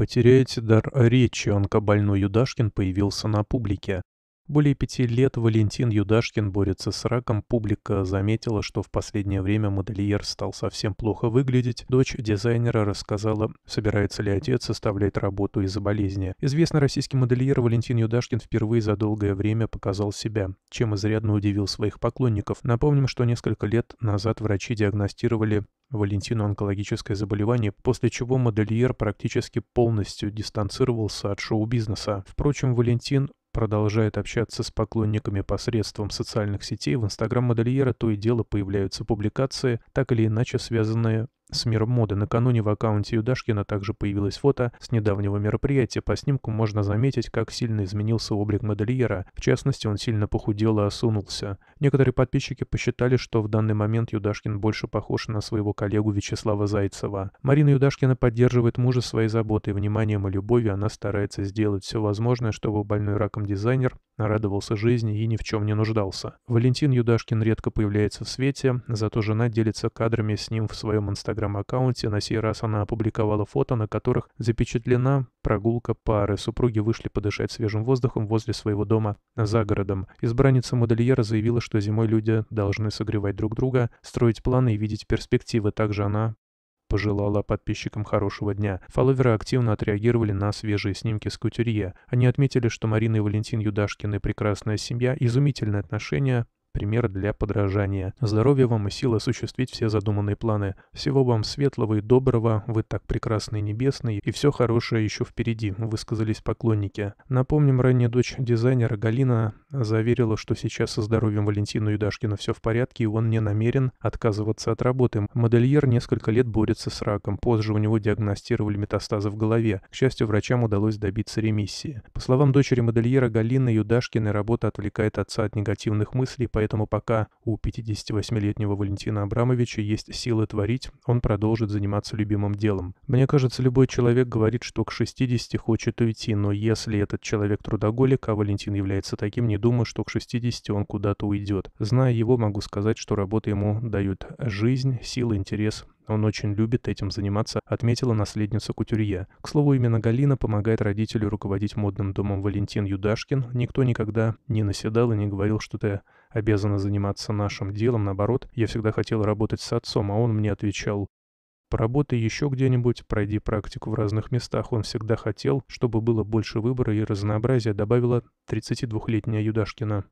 Потеряете дар речи, онкобольной Юдашкин появился на публике. Более пяти лет Валентин Юдашкин борется с раком. Публика заметила, что в последнее время модельер стал совсем плохо выглядеть. Дочь дизайнера рассказала, собирается ли отец составлять работу из-за болезни. Известный российский модельер Валентин Юдашкин впервые за долгое время показал себя, чем изрядно удивил своих поклонников. Напомним, что несколько лет назад врачи диагностировали Валентину онкологическое заболевание, после чего модельер практически полностью дистанцировался от шоу-бизнеса. Впрочем, Валентин продолжает общаться с поклонниками посредством социальных сетей, в Инстаграм модельера то и дело появляются публикации, так или иначе связанные с миром моды накануне в аккаунте Юдашкина также появилось фото с недавнего мероприятия. По снимку можно заметить, как сильно изменился облик модельера. В частности, он сильно похудел и осунулся. Некоторые подписчики посчитали, что в данный момент Юдашкин больше похож на своего коллегу Вячеслава Зайцева. Марина Юдашкина поддерживает мужа своей заботой, вниманием и любовью. Она старается сделать все возможное, чтобы больной раком дизайнер радовался жизни и ни в чем не нуждался. Валентин Юдашкин редко появляется в свете, зато жена делится кадрами с ним в своем инстаграме инстаграм-аккаунте на сей раз она опубликовала фото, на которых запечатлена прогулка пары. Супруги вышли подышать свежим воздухом возле своего дома за городом. Избранница модельера заявила, что зимой люди должны согревать друг друга, строить планы и видеть перспективы. Также она пожелала подписчикам хорошего дня. Фолловеры активно отреагировали на свежие снимки с кутюрье. Они отметили, что Марина и Валентин Юдашкины прекрасная семья, изумительные отношения, пример для подражания. Здоровья вам и сил осуществить все задуманные планы. Всего вам светлого и доброго, вы так прекрасны и и все хорошее еще впереди, высказались поклонники. Напомним, ранее дочь дизайнера Галина заверила, что сейчас со здоровьем Валентина Юдашкина все в порядке, и он не намерен отказываться от работы. Модельер несколько лет борется с раком, позже у него диагностировали метастазы в голове. К счастью, врачам удалось добиться ремиссии. По словам дочери модельера Галины Юдашкиной, работа отвлекает отца от негативных мыслей, поэтому Поэтому пока у 58-летнего Валентина Абрамовича есть силы творить, он продолжит заниматься любимым делом. Мне кажется, любой человек говорит, что к 60 хочет уйти, но если этот человек трудоголик, а Валентин является таким, не думаю, что к 60 он куда-то уйдет. Зная его, могу сказать, что работа ему дают жизнь, силы, интерес, он очень любит этим заниматься, отметила наследница Кутюрье. К слову, именно Галина помогает родителю руководить модным домом Валентин Юдашкин. Никто никогда не наседал и не говорил, что ты обязана заниматься нашим делом, наоборот, я всегда хотел работать с отцом, а он мне отвечал, Поработай еще где-нибудь, пройди практику в разных местах. Он всегда хотел, чтобы было больше выбора и разнообразия, добавила 32-летняя Юдашкина.